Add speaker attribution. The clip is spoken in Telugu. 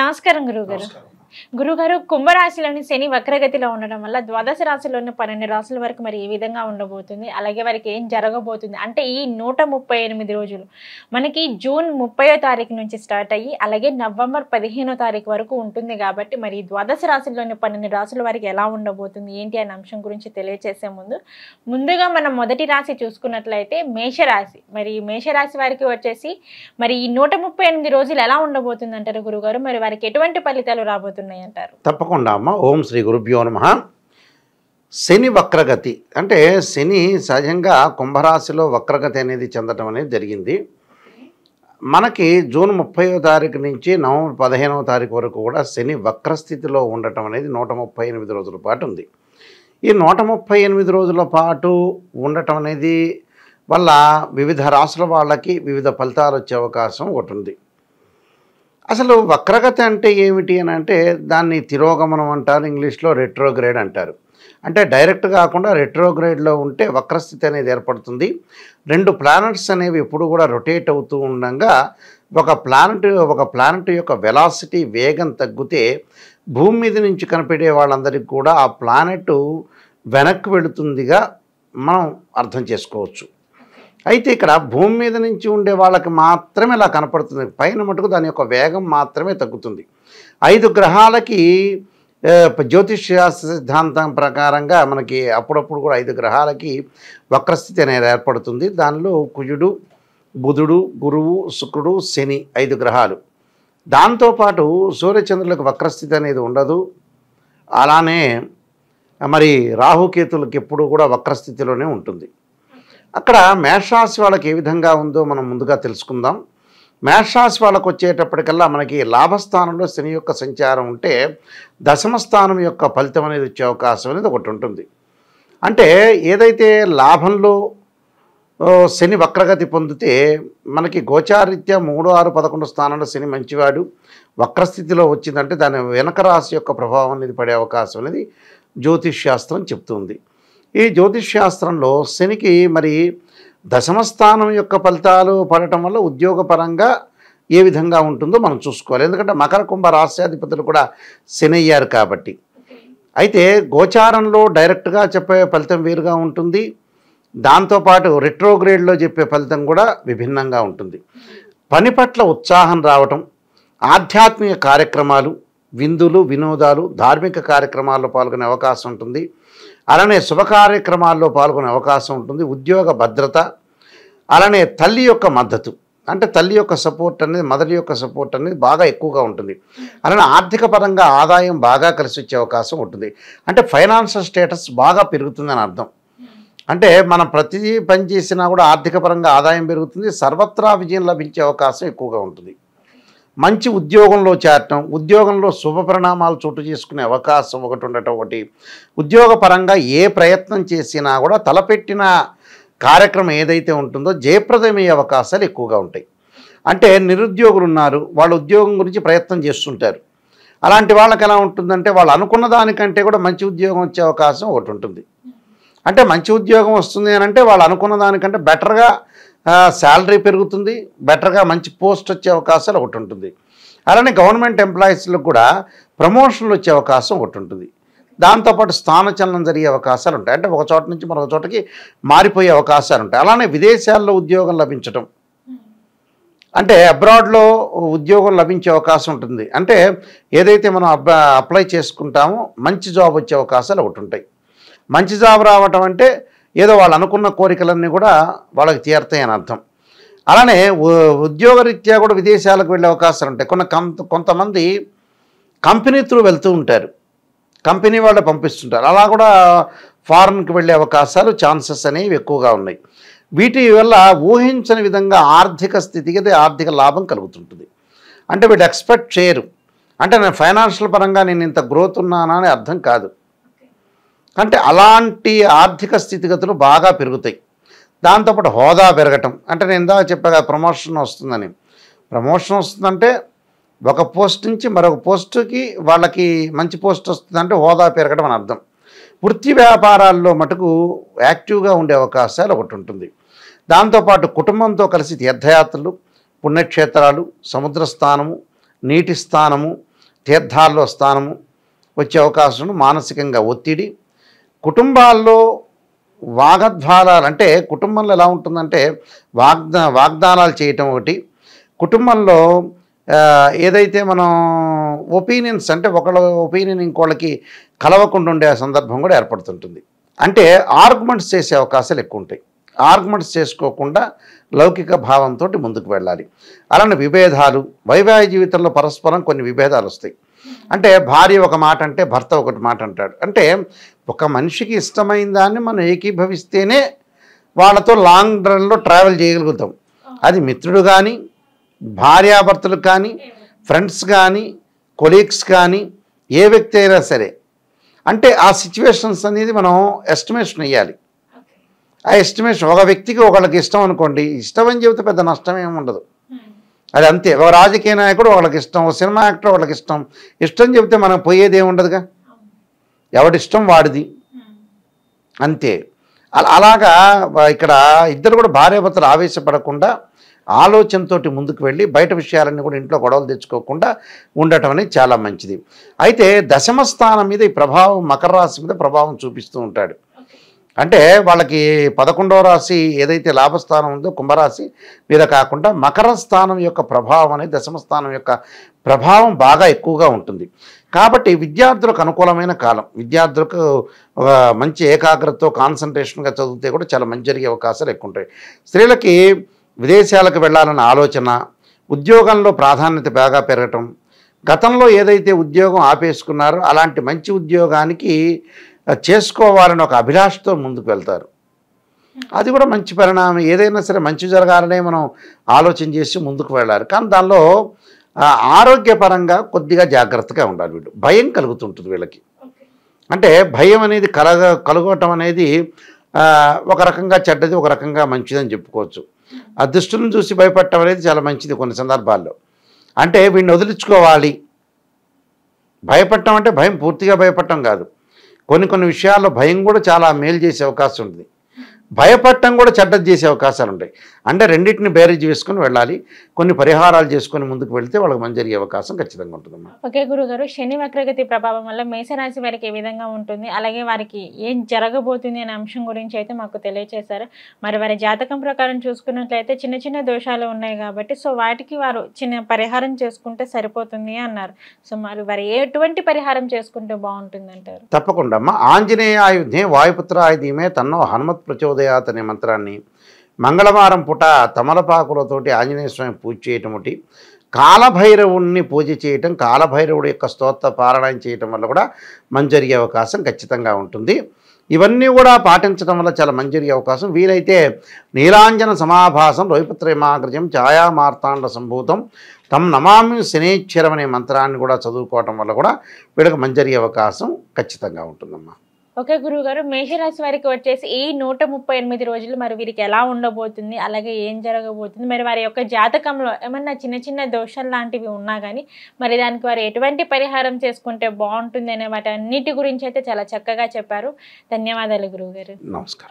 Speaker 1: నమస్కారం గురువు గారు గురుగారు కుంభరాశిలోని శని వక్రగతిలో ఉండడం వల్ల ద్వాదశ రాశిలోని పన్నెండు రాశుల వరకు మరి ఏ విధంగా ఉండబోతుంది అలాగే వారికి ఏం జరగబోతుంది అంటే ఈ నూట రోజులు మనకి జూన్ ముప్పయో తారీఖు నుంచి స్టార్ట్ అయ్యి అలాగే నవంబర్ పదిహేనో తారీఖు వరకు ఉంటుంది కాబట్టి మరి ద్వాదశ రాశిలోని పన్నెండు రాశుల వారికి ఎలా ఉండబోతుంది ఏంటి అనే అంశం గురించి తెలియజేసే ముందు ముందుగా మనం మొదటి రాశి చూసుకున్నట్లయితే మేషరాశి మరి మేషరాశి వారికి వచ్చేసి మరి ఈ నూట రోజులు ఎలా ఉండబోతుంది అంటారు గురుగారు మరి వారికి ఎటువంటి ఫలితాలు రాబోతుంది జరుగుతున్నాయి అంటారు
Speaker 2: తప్పకుండా అమ్మ ఓం శ్రీ గురుభ్యో నమ శని వక్రగతి అంటే శని సహజంగా కుంభరాశిలో వక్రగతి అనేది చెందటం అనేది జరిగింది మనకి జూన్ ముప్పయో తారీఖు నుంచి నవంబర్ పదిహేనవ తారీఖు వరకు కూడా శని వక్రస్థితిలో ఉండటం అనేది నూట ముప్పై ఎనిమిది రోజుల పాటు ఉంది ఈ నూట ముప్పై ఎనిమిది రోజుల పాటు ఉండటం అనేది వల్ల వివిధ రాసుల వాళ్ళకి వివిధ ఫలితాలు వచ్చే అవకాశం ఒకటి ఉంది అసలు వక్రగత అంటే ఏమిటి అని అంటే దాన్ని తిరోగమనం అంటారు ఇంగ్లీష్లో రెట్రోగ్రేడ్ అంటారు అంటే డైరెక్ట్ కాకుండా రెట్రోగ్రేడ్లో ఉంటే వక్రస్థితి అనేది ఏర్పడుతుంది రెండు ప్లానెట్స్ అనేవి ఎప్పుడు కూడా రొటేట్ అవుతూ ఉండగా ఒక ప్లానెట్ ఒక ప్లానెట్ యొక్క వెలాసిటీ వేగం తగ్గితే భూమి మీద నుంచి కనిపెట్టే వాళ్ళందరికీ కూడా ఆ ప్లానెట్ వెనక్కి వెళుతుందిగా మనం అర్థం చేసుకోవచ్చు అయితే ఇక్కడ భూమి మీద నుంచి ఉండే వాళ్ళకి మాత్రమే ఇలా కనపడుతుంది పైన మటుకు దాని యొక్క వేగం మాత్రమే తగ్గుతుంది ఐదు గ్రహాలకి శాస్త్ర సిద్ధాంతం ప్రకారంగా మనకి అప్పుడప్పుడు కూడా ఐదు గ్రహాలకి వక్రస్థితి అనేది ఏర్పడుతుంది దానిలో కుజుడు బుధుడు గురువు శుక్రుడు శని ఐదు గ్రహాలు దాంతోపాటు సూర్యచంద్రులకు వక్రస్థితి అనేది ఉండదు అలానే మరి రాహుకేతులకు ఎప్పుడు కూడా వక్రస్థితిలోనే ఉంటుంది అక్కడ మేషరాశి వాళ్ళకి ఏ విధంగా ఉందో మనం ముందుగా తెలుసుకుందాం మేషరాశి వాళ్ళకు వచ్చేటప్పటికల్లా మనకి లాభస్థానంలో శని యొక్క సంచారం ఉంటే దశమ స్థానం యొక్క ఫలితం అనేది వచ్చే అవకాశం అనేది ఒకటి ఉంటుంది అంటే ఏదైతే లాభంలో శని వక్రగతి పొందితే మనకి గోచారిత్య మూడు ఆరు పదకొండు స్థానంలో శని మంచివాడు వక్రస్థితిలో వచ్చిందంటే దాని వెనక రాశి యొక్క ప్రభావం అనేది పడే అవకాశం అనేది జ్యోతిష్ శాస్త్రం చెప్తుంది ఈ జ్యోతిష్ శాస్త్రంలో శనికి మరి దశమస్థానం యొక్క ఫలితాలు పడటం వల్ల ఉద్యోగపరంగా ఏ విధంగా ఉంటుందో మనం చూసుకోవాలి ఎందుకంటే మకర కుంభ రాష్ట్రాధిపతులు కూడా శని అయ్యారు కాబట్టి అయితే గోచారంలో డైరెక్ట్గా చెప్పే ఫలితం వేరుగా ఉంటుంది దాంతోపాటు రెట్రోగ్రేడ్లో చెప్పే ఫలితం కూడా విభిన్నంగా ఉంటుంది పని పట్ల ఉత్సాహం రావటం ఆధ్యాత్మిక కార్యక్రమాలు విందులు వినోదాలు ధార్మిక కార్యక్రమాల్లో పాల్గొనే అవకాశం ఉంటుంది అలానే శుభకార్యక్రమాల్లో పాల్గొనే అవకాశం ఉంటుంది ఉద్యోగ భద్రత అలానే తల్లి యొక్క మద్దతు అంటే తల్లి యొక్క సపోర్ట్ అనేది మదర్ యొక్క సపోర్ట్ అనేది బాగా ఎక్కువగా ఉంటుంది అలానే ఆర్థిక పరంగా ఆదాయం బాగా కలిసి వచ్చే అవకాశం ఉంటుంది అంటే ఫైనాన్షియల్ స్టేటస్ బాగా పెరుగుతుందని అర్థం అంటే మనం ప్రతిదీ పని చేసినా కూడా ఆర్థిక పరంగా ఆదాయం పెరుగుతుంది సర్వత్రా విజయం లభించే అవకాశం ఎక్కువగా ఉంటుంది మంచి ఉద్యోగంలో చేరటం ఉద్యోగంలో శుభ పరిణామాలు చోటు చేసుకునే అవకాశం ఒకటి ఉండటం ఒకటి ఉద్యోగపరంగా ఏ ప్రయత్నం చేసినా కూడా తలపెట్టిన కార్యక్రమం ఏదైతే ఉంటుందో జయప్రదమయ్యే అవకాశాలు ఎక్కువగా ఉంటాయి అంటే నిరుద్యోగులు ఉన్నారు వాళ్ళు ఉద్యోగం గురించి ప్రయత్నం చేస్తుంటారు అలాంటి వాళ్ళకి ఎలా ఉంటుందంటే వాళ్ళు అనుకున్న దానికంటే కూడా మంచి ఉద్యోగం వచ్చే అవకాశం ఒకటి ఉంటుంది అంటే మంచి ఉద్యోగం వస్తుంది అని అంటే వాళ్ళు అనుకున్న దానికంటే బెటర్గా శాలరీ పెరుగుతుంది బెటర్గా మంచి పోస్ట్ వచ్చే అవకాశాలు ఒకటి ఉంటుంది అలానే గవర్నమెంట్ ఎంప్లాయీస్లకు కూడా ప్రమోషన్లు వచ్చే అవకాశం ఒకటి ఉంటుంది దాంతోపాటు స్థానచలనం జరిగే అవకాశాలు ఉంటాయి అంటే ఒక చోట నుంచి మరొక చోటకి మారిపోయే అవకాశాలు ఉంటాయి అలానే విదేశాల్లో ఉద్యోగం లభించడం అంటే అబ్రాడ్లో ఉద్యోగం లభించే అవకాశం ఉంటుంది అంటే ఏదైతే మనం అప్లై చేసుకుంటామో మంచి జాబ్ వచ్చే అవకాశాలు ఒకటి ఉంటాయి మంచి జాబ్ రావటం అంటే ఏదో వాళ్ళు అనుకున్న కోరికలన్నీ కూడా వాళ్ళకి చేరుతాయని అర్థం అలానే ఉద్యోగరీత్యా కూడా విదేశాలకు వెళ్ళే అవకాశాలు ఉంటాయి కొన్ని కొంతమంది కంపెనీ త్రూ వెళ్తూ ఉంటారు కంపెనీ వాళ్ళు పంపిస్తుంటారు అలా కూడా ఫారెన్కి వెళ్ళే అవకాశాలు ఛాన్సెస్ అనేవి ఎక్కువగా ఉన్నాయి వీటి వల్ల ఊహించని విధంగా ఆర్థిక స్థితికి ఆర్థిక లాభం కలుగుతుంటుంది అంటే వీళ్ళు ఎక్స్పెక్ట్ చేయరు అంటే నేను ఫైనాన్షియల్ పరంగా నేను ఇంత గ్రోత్ ఉన్నానని అర్థం కాదు అంటే అలాంటి ఆర్థిక స్థితిగతులు బాగా పెరుగుతాయి దాంతోపాటు హోదా పెరగటం అంటే నేను ఇందాక చెప్పాగా ప్రమోషన్ వస్తుందని ప్రమోషన్ వస్తుందంటే ఒక పోస్ట్ నుంచి మరొక పోస్టుకి వాళ్ళకి మంచి పోస్ట్ వస్తుందంటే హోదా పెరగడం అని అర్థం వృత్తి వ్యాపారాల్లో మటుకు యాక్టివ్గా ఉండే అవకాశాలు ఒకటి ఉంటుంది దాంతోపాటు కుటుంబంతో కలిసి తీర్థయాత్రలు పుణ్యక్షేత్రాలు సముద్ర స్థానము నీటి స్థానము తీర్థాల్లో స్థానము వచ్చే అవకాశం మానసికంగా ఒత్తిడి కుటుంబాల్లో వాగ్దానాలు అంటే కుటుంబంలో ఎలా ఉంటుందంటే వాగ్దా వాగ్దానాలు చేయటం ఒకటి కుటుంబంలో ఏదైతే మనం ఒపీనియన్స్ అంటే ఒకళ్ళ ఒపీనియన్ ఇంకోళ్ళకి కలవకుండా ఉండే సందర్భం కూడా ఏర్పడుతుంటుంది అంటే ఆర్గ్యుమెంట్స్ చేసే అవకాశాలు ఎక్కువ ఉంటాయి ఆర్గ్యుమెంట్స్ చేసుకోకుండా లౌకిక భావంతో ముందుకు వెళ్ళాలి అలానే విభేదాలు వైవాహిక జీవితంలో పరస్పరం కొన్ని విభేదాలు వస్తాయి అంటే భార్య ఒక మాట అంటే భర్త ఒకటి మాట అంటాడు అంటే ఒక మనిషికి ఇష్టమైన దాన్ని మనం ఏకీభవిస్తేనే వాళ్ళతో లాంగ్ రన్లో ట్రావెల్ చేయగలుగుతాం అది మిత్రుడు కానీ భార్యాభర్తలు కానీ ఫ్రెండ్స్ కానీ కొలీగ్స్ కానీ ఏ వ్యక్తి అయినా సరే అంటే ఆ సిచ్యువేషన్స్ అనేది మనం ఎస్టిమేషన్ వేయాలి ఆ ఎస్టిమేషన్ ఒక వ్యక్తికి ఒకళ్ళకి ఇష్టం అనుకోండి ఇష్టం అని చెబితే పెద్ద నష్టం ఏమి ఉండదు అది అంతే ఒక రాజకీయ నాయకుడు వాళ్ళకి ఇష్టం సినిమా యాక్టర్ వాళ్ళకి ఇష్టం ఇష్టం చెబితే మనం పోయేది ఉండదుగా ఎవడిష్టం వాడిది అంతే అలాగా ఇక్కడ ఇద్దరు కూడా భార్యాభర్తలు ఆవేశపడకుండా ఆలోచనతో ముందుకు వెళ్ళి బయట విషయాలన్నీ కూడా ఇంట్లో గొడవలు తెచ్చుకోకుండా ఉండటం అనేది చాలా మంచిది అయితే దశమ స్థానం మీద ఈ ప్రభావం మకర రాశి మీద ప్రభావం చూపిస్తూ ఉంటాడు అంటే వాళ్ళకి పదకొండవ రాశి ఏదైతే లాభస్థానం ఉందో కుంభరాశి మీద కాకుండా మకర స్థానం యొక్క ప్రభావం అనేది దశమస్థానం యొక్క ప్రభావం బాగా ఎక్కువగా ఉంటుంది కాబట్టి విద్యార్థులకు అనుకూలమైన కాలం విద్యార్థులకు మంచి ఏకాగ్రతతో కాన్సన్ట్రేషన్గా చదివితే కూడా చాలా మంచి జరిగే అవకాశాలు ఎక్కువ ఉంటాయి స్త్రీలకి విదేశాలకు వెళ్ళాలన్న ఆలోచన ఉద్యోగంలో ప్రాధాన్యత బాగా పెరగటం గతంలో ఏదైతే ఉద్యోగం ఆపేసుకున్నారో అలాంటి మంచి ఉద్యోగానికి చేసుకోవాలని ఒక అభిలాషతో ముందుకు వెళ్తారు అది కూడా మంచి పరిణామం ఏదైనా సరే మంచి జరగాలనే మనం ఆలోచన చేసి ముందుకు వెళ్ళాలి కానీ దానిలో ఆరోగ్యపరంగా కొద్దిగా జాగ్రత్తగా ఉండాలి వీళ్ళు భయం కలుగుతుంటుంది వీళ్ళకి అంటే భయం అనేది కలగ కలగటం అనేది ఒక రకంగా చెడ్డది ఒక రకంగా మంచిదని చెప్పుకోవచ్చు ఆ దుష్టులను చూసి భయపడటం అనేది చాలా మంచిది కొన్ని సందర్భాల్లో అంటే వీడిని వదిలించుకోవాలి భయపడటం అంటే భయం పూర్తిగా భయపడటం కాదు కొన్ని కొన్ని విషయాల్లో భయం కూడా చాలా మేలు చేసే అవకాశం ఉంటుంది భయపడటం కూడా చెడ్డ చేసే అవకాశాలు ఉంటాయి అంటే రెండింటిని బ్యారేజ్ చేసుకుని వెళ్ళాలి కొన్ని పరిహారాలు చేసుకుని ముందుకు వెళ్తే వాళ్ళకి మంచి జరిగే అవకాశం ఖచ్చితంగా ఉంటుంది
Speaker 1: ఒకే గురుగారు శని వక్రగతి ప్రభావం వల్ల మేషరాశి వారికి ఏ విధంగా ఉంటుంది అలాగే వారికి ఏం జరగబోతుంది అనే అంశం గురించి అయితే మాకు తెలియజేశారు మరి వారి జాతకం ప్రకారం చూసుకున్నట్లయితే చిన్న చిన్న దోషాలు ఉన్నాయి కాబట్టి సో వాటికి వారు చిన్న పరిహారం చేసుకుంటే సరిపోతుంది అన్నారు సో మరి వారు ఎటువంటి పరిహారం చేసుకుంటే బాగుంటుంది అంటారు
Speaker 2: తప్పకుండా ఆంజనేయ ఆయుధే వాయుపుత్ర ఆయుధమే తన్నో హనుమత్ ప్రచోదయం మహోదయాత్ అనే మంత్రాన్ని మంగళవారం పూట తమలపాకులతోటి ఆంజనేయ స్వామి పూజ చేయటం ఒకటి కాలభైరవుణ్ణి పూజ చేయటం కాలభైరవుడి యొక్క స్తోత్ర పారాయణం చేయటం వల్ల కూడా మంజరిగే అవకాశం ఖచ్చితంగా ఉంటుంది ఇవన్నీ కూడా పాటించడం వల్ల చాలా మంచి అవకాశం వీలైతే నీలాంజన సమాభాసం ఛాయా ఛాయామార్తాండ సంభూతం తమ నమామి శనేశ్వరం అనే మంత్రాన్ని కూడా చదువుకోవటం వల్ల కూడా వీళ్ళకి మంచి అవకాశం ఖచ్చితంగా ఉంటుందమ్మా
Speaker 1: ఓకే గారు మేషరాశి వారికి వచ్చేసి ఈ నూట ముప్పై ఎనిమిది రోజులు మరి వీరికి ఎలా ఉండబోతుంది అలాగే ఏం జరగబోతుంది మరి వారి యొక్క జాతకంలో ఏమన్నా చిన్న చిన్న దోషాలు లాంటివి ఉన్నా కానీ మరి దానికి వారు ఎటువంటి పరిహారం చేసుకుంటే బాగుంటుంది అనే వాటి అన్నిటి గురించి అయితే చాలా చక్కగా చెప్పారు ధన్యవాదాలు గారు నమస్కారం